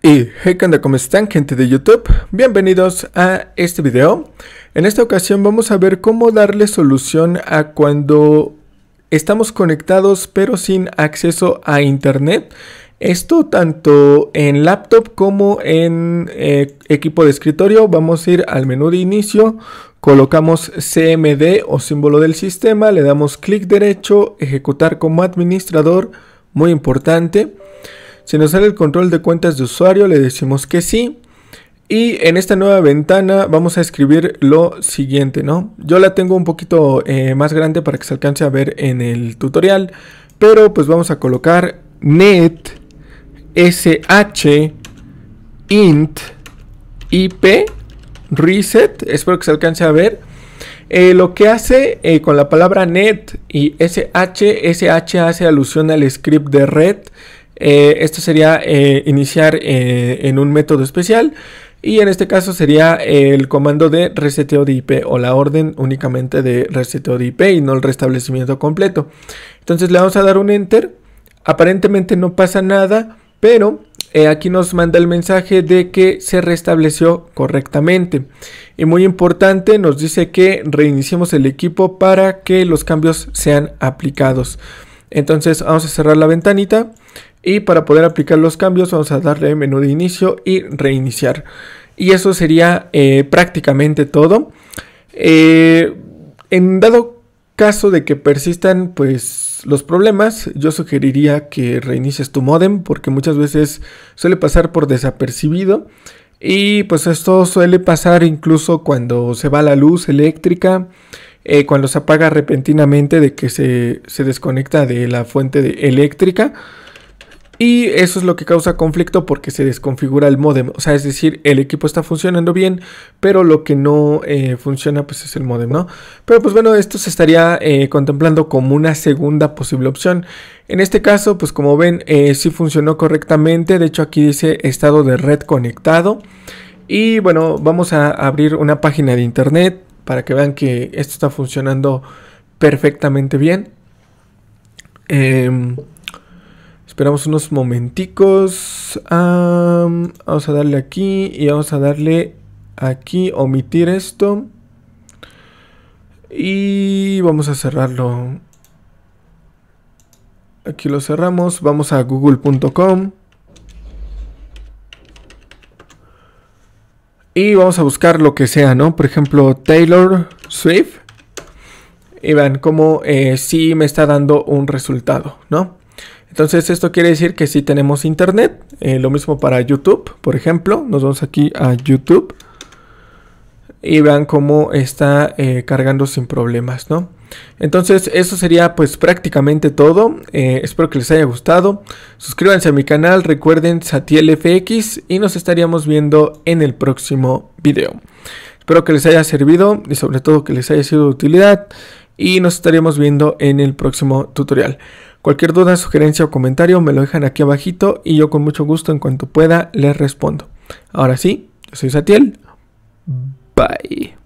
Y hey, ¿qué onda? ¿Cómo están gente de YouTube? Bienvenidos a este video. En esta ocasión vamos a ver cómo darle solución a cuando estamos conectados pero sin acceso a internet. Esto tanto en laptop como en eh, equipo de escritorio. Vamos a ir al menú de inicio, colocamos CMD o símbolo del sistema, le damos clic derecho, ejecutar como administrador, muy importante. Si nos sale el control de cuentas de usuario, le decimos que sí. Y en esta nueva ventana vamos a escribir lo siguiente, ¿no? Yo la tengo un poquito eh, más grande para que se alcance a ver en el tutorial. Pero pues vamos a colocar net sh int ip reset. Espero que se alcance a ver. Eh, lo que hace eh, con la palabra net y sh, sh hace alusión al script de red. Eh, esto sería eh, iniciar eh, en un método especial. Y en este caso sería el comando de reseteo de IP o la orden únicamente de reseteo de IP y no el restablecimiento completo. Entonces le vamos a dar un enter. Aparentemente no pasa nada, pero aquí nos manda el mensaje de que se restableció correctamente. Y muy importante, nos dice que reiniciemos el equipo para que los cambios sean aplicados. Entonces vamos a cerrar la ventanita y para poder aplicar los cambios vamos a darle menú de inicio y reiniciar. Y eso sería eh, prácticamente todo. Eh, en dado caso de que persistan pues los problemas, yo sugeriría que reinicies tu modem porque muchas veces suele pasar por desapercibido. Y pues esto suele pasar incluso cuando se va la luz eléctrica eh, cuando se apaga repentinamente de que se, desconecta de la fuente eléctrica. Y eso es lo que causa conflicto porque se desconfigura el modem. O sea, es decir, el equipo está funcionando bien, pero lo que no eh, funciona pues es el modem, ¿no? Pero pues bueno, esto se estaría eh, contemplando como una segunda posible opción. En este caso, pues como ven, sí funcionó correctamente. De hecho, aquí dice estado de red conectado. Y bueno, vamos a abrir una página de internet para que vean que esto está funcionando perfectamente bien. Em, esperamos unos momenticos. vamos a darle aquí y vamos a darle aquí, omitir esto. Y vamos a cerrarlo. Aquí lo cerramos. Vamos a google.com. Y vamos a buscar lo que sea, ¿no? Por ejemplo, Taylor Swift. Y vean cómo eh, sí me está dando un resultado, ¿no? Entonces esto quiere decir que sí tenemos internet. Eh, lo mismo para YouTube, por ejemplo. Nos vamos aquí a YouTube. Y vean cómo está eh, cargando sin problemas, ¿no? Entonces eso sería pues prácticamente todo. Eh, espero que les haya gustado. Suscríbanse a mi canal, recuerden FX y nos estaríamos viendo en el próximo video. Espero que les haya servido y sobre todo que les haya sido de utilidad y nos estaríamos viendo en el próximo tutorial. Cualquier duda, sugerencia o comentario me lo dejan aquí abajito y yo con mucho gusto en cuanto pueda les respondo. Ahora sí, yo soy Satiel. Bye.